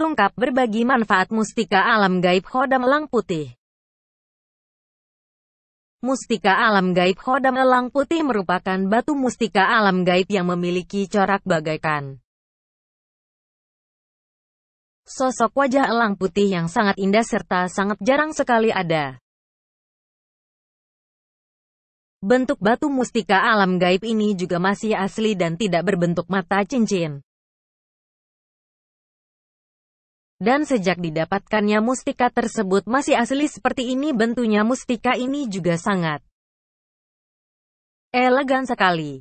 terungkap berbagi manfaat mustika alam gaib Khodam Elang Putih. Mustika alam gaib Khodam Elang Putih merupakan batu mustika alam gaib yang memiliki corak bagaikan sosok wajah elang putih yang sangat indah serta sangat jarang sekali ada. Bentuk batu mustika alam gaib ini juga masih asli dan tidak berbentuk mata cincin. Dan sejak didapatkannya mustika tersebut masih asli seperti ini bentuknya mustika ini juga sangat elegan sekali.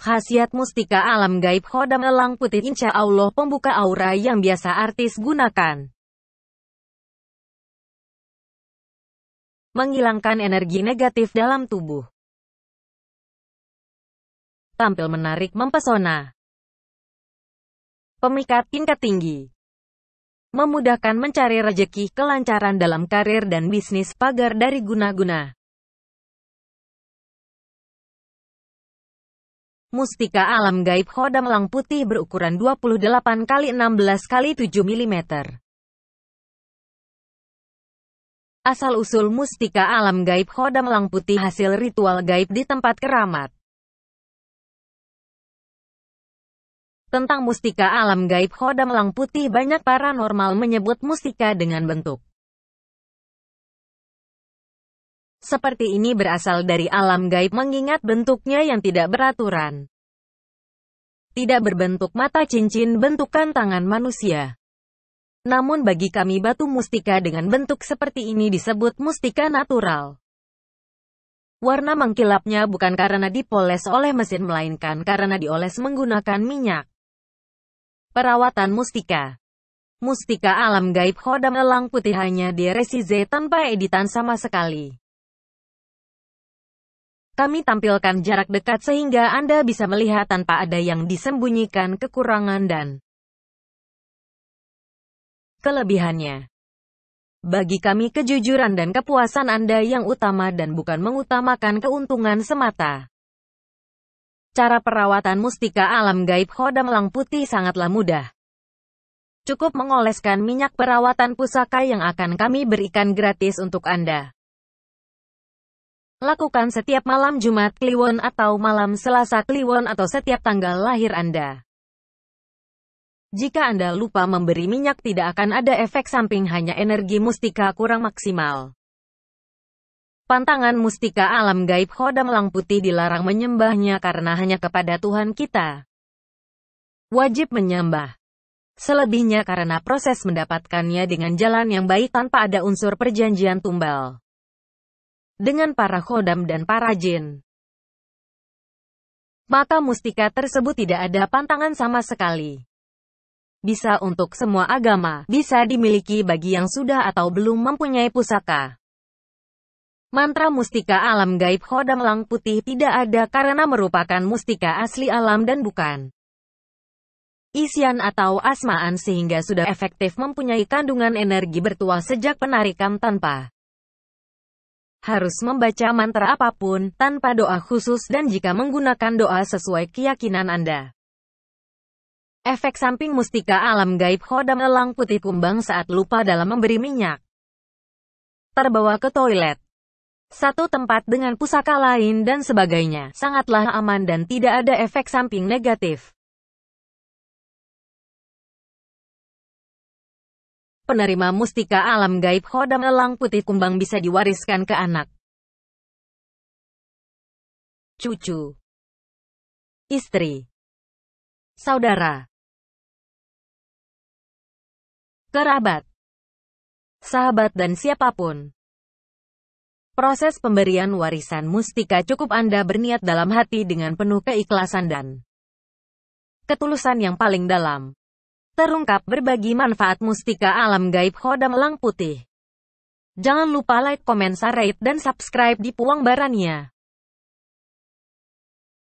Khasiat mustika alam gaib Khodam Elang Putih Insya Allah pembuka aura yang biasa artis gunakan. Menghilangkan energi negatif dalam tubuh. Tampil menarik mempesona. Pemikat tingkat tinggi memudahkan mencari rejeki, kelancaran dalam karir dan bisnis, pagar dari guna-guna. Mustika alam gaib khodam lang putih berukuran 28 kali 16 kali 7 mm. Asal-usul mustika alam gaib khodam lang putih hasil ritual gaib di tempat keramat. Tentang mustika alam gaib Khodam Lang Putih banyak paranormal menyebut mustika dengan bentuk seperti ini berasal dari alam gaib mengingat bentuknya yang tidak beraturan. Tidak berbentuk mata cincin bentukan tangan manusia. Namun bagi kami batu mustika dengan bentuk seperti ini disebut mustika natural. Warna mengkilapnya bukan karena dipoles oleh mesin melainkan karena dioles menggunakan minyak. Perawatan Mustika Mustika alam gaib Khodam elang putih hanya di Resize tanpa editan sama sekali. Kami tampilkan jarak dekat sehingga Anda bisa melihat tanpa ada yang disembunyikan kekurangan dan kelebihannya. Bagi kami kejujuran dan kepuasan Anda yang utama dan bukan mengutamakan keuntungan semata. Cara perawatan mustika alam gaib Khodam Lang Putih sangatlah mudah. Cukup mengoleskan minyak perawatan pusaka yang akan kami berikan gratis untuk Anda. Lakukan setiap malam Jumat Kliwon atau malam Selasa Kliwon atau setiap tanggal lahir Anda. Jika Anda lupa memberi minyak tidak akan ada efek samping hanya energi mustika kurang maksimal. Pantangan mustika alam gaib Khodam Lang Putih dilarang menyembahnya karena hanya kepada Tuhan kita. Wajib menyembah. Selebihnya karena proses mendapatkannya dengan jalan yang baik tanpa ada unsur perjanjian tumbal. Dengan para Khodam dan para jin. Maka mustika tersebut tidak ada pantangan sama sekali. Bisa untuk semua agama, bisa dimiliki bagi yang sudah atau belum mempunyai pusaka. Mantra mustika alam gaib Khodam Lang Putih tidak ada karena merupakan mustika asli alam dan bukan isian atau asmaan sehingga sudah efektif mempunyai kandungan energi bertuah sejak penarikan tanpa harus membaca mantra apapun, tanpa doa khusus dan jika menggunakan doa sesuai keyakinan Anda. Efek samping mustika alam gaib Hodam Elang Putih Kumbang saat lupa dalam memberi minyak. Terbawa ke toilet satu tempat dengan pusaka lain dan sebagainya. Sangatlah aman dan tidak ada efek samping negatif. Penerima mustika alam gaib Khodam Elang Putih Kumbang bisa diwariskan ke anak. Cucu. Istri. Saudara. Kerabat. Sahabat dan siapapun. Proses pemberian warisan mustika cukup Anda berniat dalam hati dengan penuh keikhlasan dan ketulusan yang paling dalam. Terungkap berbagi manfaat mustika alam gaib Khodam Lang Putih. Jangan lupa like, comment, rate, dan subscribe di Puang Barania.